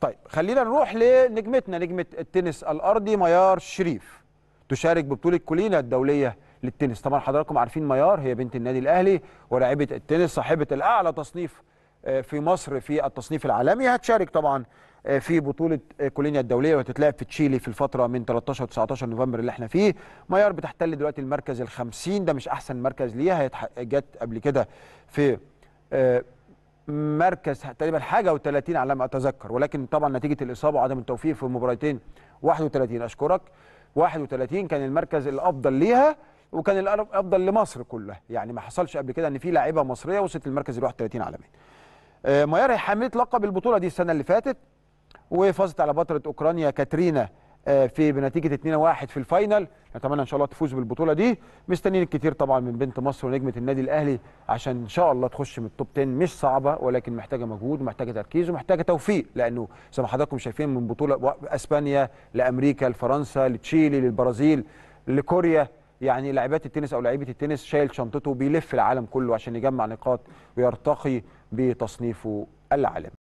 طيب خلينا نروح لنجمتنا نجمه التنس الارضي ميار شريف تشارك ببطوله كولينا الدوليه للتنس طبعا حضراتكم عارفين ميار هي بنت النادي الاهلي ولاعبه التنس صاحبه الاعلى تصنيف آه، في مصر في التصنيف العالمي هتشارك طبعا آه، في بطولة آه، كولينيا الدولية وهتتلعب في تشيلي في الفترة من 13 و 19 نوفمبر اللي احنا فيه ميار بتحتل دلوقتي المركز ال 50 ده مش أحسن مركز ليها هي جت قبل كده في مركز تقريبا حاجه و30 على ما اتذكر ولكن طبعا نتيجه الاصابه وعدم التوفيق في المباراتين 31 اشكرك 31 كان المركز الافضل ليها وكان الافضل لمصر كلها يعني ما حصلش قبل كده ان في لاعيبه مصريه وصلت للمركز ال 31 عالميا آه ميار حملت لقب البطوله دي السنه اللي فاتت وفازت على بطله اوكرانيا كاترينا آه، في بنتيجه 2-1 في الفاينل نتمنى ان شاء الله تفوز بالبطوله دي مستنيين الكتير طبعا من بنت مصر ونجمه النادي الاهلي عشان ان شاء الله تخش من التوب 10 مش صعبه ولكن محتاجه مجهود ومحتاجه تركيز ومحتاجه توفيق لانه زي ما حضراتكم شايفين من بطوله اسبانيا لامريكا لفرنسا لتشيلي للبرازيل لكوريا يعني لاعبات التنس او لعيبه التنس شايل شنطته بيلف العالم كله عشان يجمع نقاط ويرتقي بتصنيفه العالمي